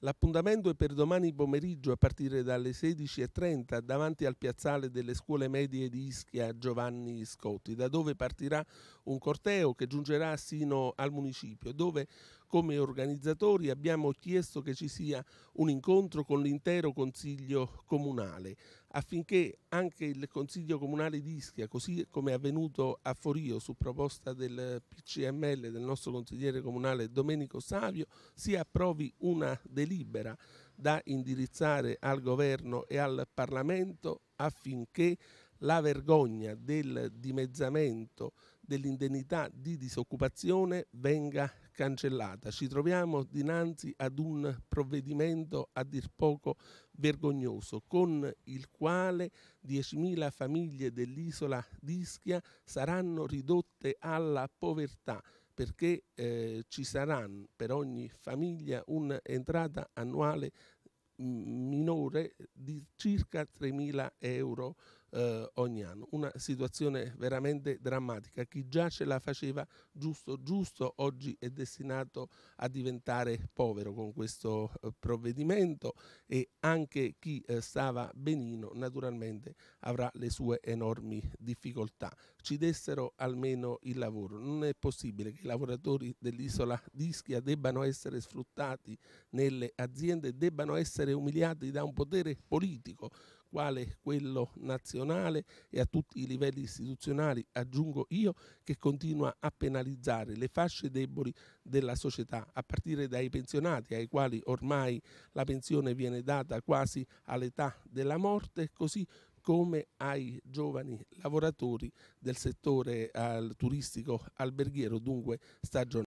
L'appuntamento è per domani pomeriggio a partire dalle 16.30 davanti al piazzale delle scuole medie di Ischia Giovanni Scotti, da dove partirà un corteo che giungerà sino al municipio, dove come organizzatori abbiamo chiesto che ci sia un incontro con l'intero Consiglio Comunale affinché anche il Consiglio Comunale di Ischia, così come è avvenuto a Forio su proposta del PCML del nostro consigliere comunale Domenico Savio, si approvi una delibera da indirizzare al governo e al Parlamento affinché la vergogna del dimezzamento dell'indennità di disoccupazione venga cancellata. Ci troviamo dinanzi ad un provvedimento a dir poco vergognoso, con il quale 10.000 famiglie dell'isola d'Ischia saranno ridotte alla povertà perché eh, ci sarà per ogni famiglia un'entrata annuale minore di circa 3.000 euro eh, ogni anno. Una situazione veramente drammatica. Chi già ce la faceva giusto, giusto, oggi è destinato a diventare povero con questo eh, provvedimento e anche chi eh, stava benino naturalmente avrà le sue enormi difficoltà. Ci dessero almeno il lavoro. Non è possibile che i lavoratori dell'isola d'Ischia debbano essere sfruttati nelle aziende, debbano essere umiliati da un potere politico quale quello nazionale e a tutti i livelli istituzionali, aggiungo io, che continua a penalizzare le fasce deboli della società, a partire dai pensionati ai quali ormai la pensione viene data quasi all'età della morte, così come ai giovani lavoratori del settore al, turistico alberghiero, dunque stagionale.